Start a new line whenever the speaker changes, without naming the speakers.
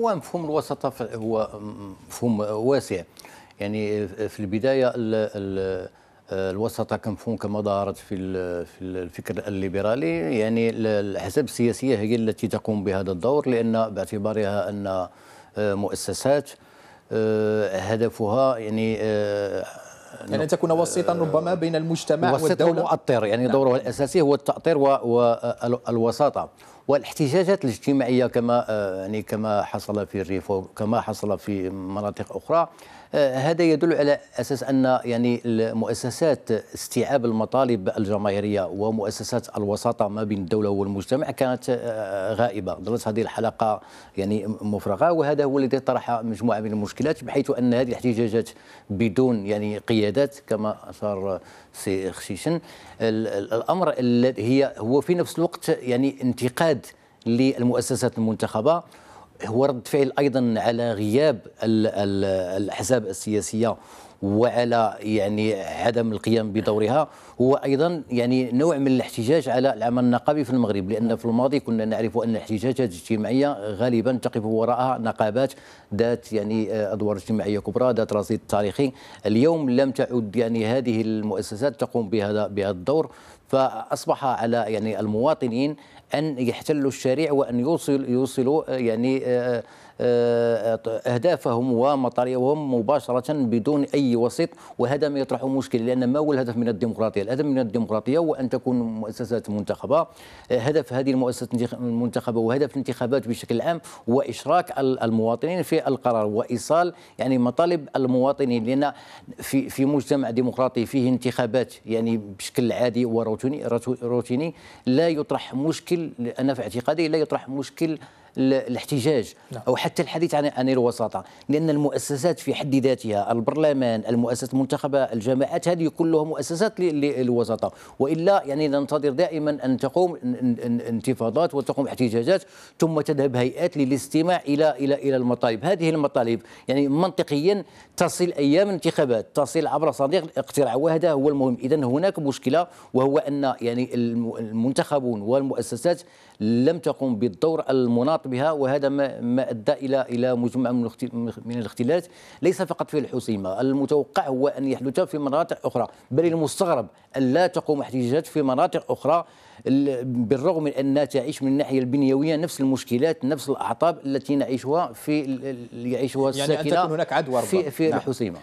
ومفهوم الوسطة هو مفهوم واسع يعني في البدايه الوسطة كمفهوم كما ظهرت في في الفكر الليبرالي يعني الاحزاب السياسيه هي التي تقوم بهذا الدور لان باعتبارها ان آه، مؤسسات آه، هدفها يعني يعني أن تكون وسيطا ربما بين المجتمع والدولة مؤطر يعني دورها نعم. دوره الأساسي هو التأطير والوساطة والاحتجاجات الاجتماعيه كما آه، يعني كما حصل في الريف وكما حصل في مناطق اخرى آه، هذا يدل على اساس ان يعني المؤسسات استيعاب المطالب الجماهيريه ومؤسسات الوساطه ما بين الدوله والمجتمع كانت آه، غائبه ظلت هذه الحلقه يعني مفرغه وهذا هو الذي طرح مجموعه من المشكلات بحيث ان هذه الاحتجاجات بدون يعني قيادات كما اشار سي خشيشن الامر الذي هي هو في نفس الوقت يعني انتقال الانتقاد للمؤسسات المنتخبه هو رد فعل ايضا على غياب الاحزاب السياسيه وعلى يعني عدم القيام بدورها هو ايضا يعني نوع من الاحتجاج على العمل النقابي في المغرب لان في الماضي كنا نعرف ان الاحتجاجات الاجتماعيه غالبا تقف وراءها نقابات ذات يعني آه، ادوار اجتماعيه كبرى ذات رصيد تاريخي اليوم لم تعد يعني هذه المؤسسات تقوم بهذا بهذا الدور فاصبح على يعني المواطنين ان يحتلوا الشارع وان يوصل يوصلوا آه، يعني آه، آه، اهدافهم ومطالبهم مباشره بدون اي وسيط وهذا ما يطرح مشكل لان ما هو الهدف من الديمقراطيه؟ الهدف من الديمقراطيه هو ان تكون مؤسسات منتخبه آه، هدف هذه المؤسسات المنتخبه وهدف الانتخابات بشكل عام هو اشراك المواطنين في القرار وايصال يعني مطالب المواطنين لان في في مجتمع ديمقراطي فيه انتخابات يعني بشكل عادي وروتيني لا يطرح مشكل انا في اعتقادي لا يطرح مشكل الاحتجاج نعم. أو حتى الحديث عن عن الوساطة لأن المؤسسات في حد ذاتها البرلمان المؤسسات المنتخبة الجماعات هذه كلها مؤسسات للوساطة وإلا يعني ننتظر دائما أن تقوم انتفاضات وتقوم احتجاجات ثم تذهب هيئات للاستماع إلى إلى إلى المطالب هذه المطالب يعني منطقيا تصل أيام انتخابات تصل عبر صديق الاقتراع وهذا هو المهم إذا هناك مشكلة وهو أن يعني المنتخبون والمؤسسات لم تقم بالدور المناط ينخرط بها وهذا ما ما أدى إلى إلى مجموعة من الاختلالات ليس فقط في الحسيمة المتوقع هو أن يحدث في مناطق أخرى بل المستغرب أن لا تقوم احتجاجات في مناطق أخرى بالرغم من أنها تعيش من الناحية البنيوية نفس المشكلات نفس الأعطاب التي نعيشها في يعيشها الساكنة يعني أن تكون هناك عدوى في, في نعم. الحسيمة